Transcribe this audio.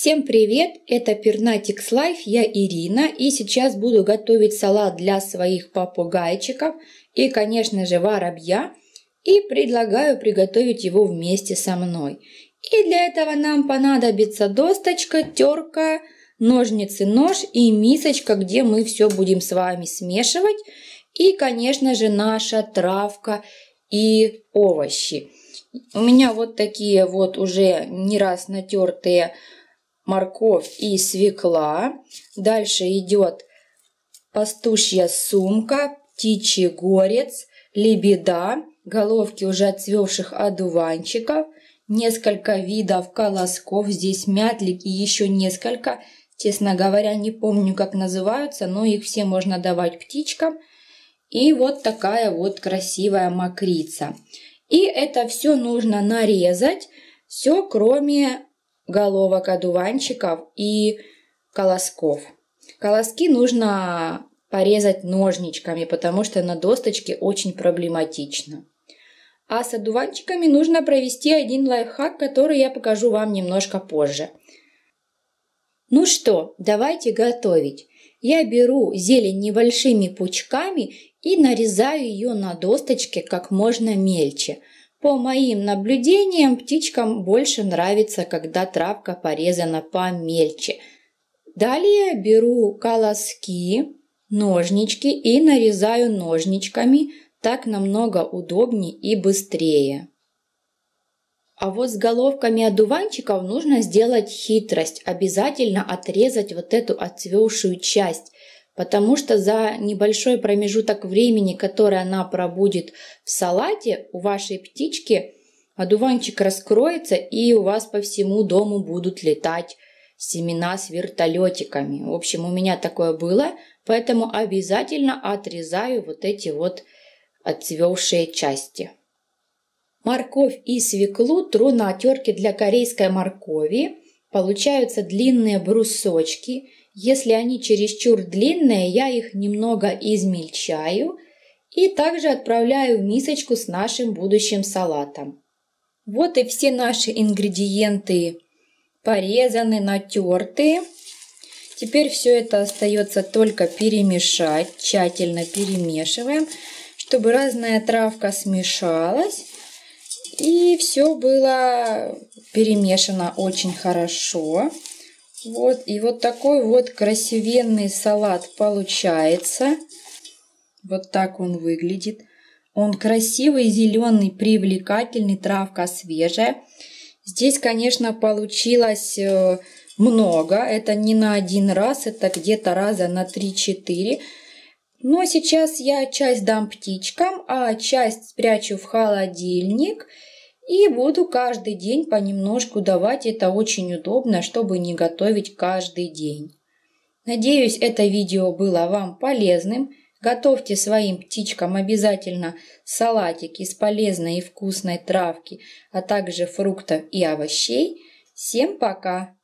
Всем привет! Это Пернатикс Лайф, я Ирина, и сейчас буду готовить салат для своих попугайчиков и, конечно же, воробья, и предлагаю приготовить его вместе со мной. И для этого нам понадобится досточка, терка, ножницы, нож и мисочка, где мы все будем с вами смешивать, и, конечно же, наша травка и овощи. У меня вот такие вот уже не раз натертые морковь и свекла. Дальше идет пастушья сумка, птичий горец, лебеда, головки уже отцвевших одуванчиков, несколько видов колосков, здесь мятлик и еще несколько, честно говоря, не помню, как называются, но их все можно давать птичкам. И вот такая вот красивая мокрица. И это все нужно нарезать, все кроме головок одуванчиков и колосков. Колоски нужно порезать ножничками, потому что на досточке очень проблематично. А с одуванчиками нужно провести один лайфхак, который я покажу вам немножко позже. Ну что, давайте готовить. Я беру зелень небольшими пучками и нарезаю ее на досточке как можно мельче – по моим наблюдениям, птичкам больше нравится, когда травка порезана помельче. Далее беру колоски, ножнички и нарезаю ножничками, так намного удобнее и быстрее. А вот с головками одуванчиков нужно сделать хитрость, обязательно отрезать вот эту отцвевшую часть – потому что за небольшой промежуток времени, который она пробудет в салате, у вашей птички одуванчик раскроется и у вас по всему дому будут летать семена с вертолетиками. В общем, у меня такое было, поэтому обязательно отрезаю вот эти вот отцвевшие части. Морковь и свеклу тру на терке для корейской моркови. Получаются длинные брусочки. Если они чересчур длинные, я их немного измельчаю и также отправляю в мисочку с нашим будущим салатом. Вот и все наши ингредиенты порезаны, натерты. Теперь все это остается только перемешать, тщательно перемешиваем, чтобы разная травка смешалась и все было перемешано очень хорошо. Вот, и вот такой вот красивенный салат получается. Вот так он выглядит. Он красивый, зеленый, привлекательный, травка свежая. Здесь, конечно, получилось э, много. Это не на один раз, это где-то раза на 3-4. Но сейчас я часть дам птичкам, а часть спрячу в холодильник – и буду каждый день понемножку давать, это очень удобно, чтобы не готовить каждый день. Надеюсь, это видео было вам полезным. Готовьте своим птичкам обязательно салатик из полезной и вкусной травки, а также фруктов и овощей. Всем пока!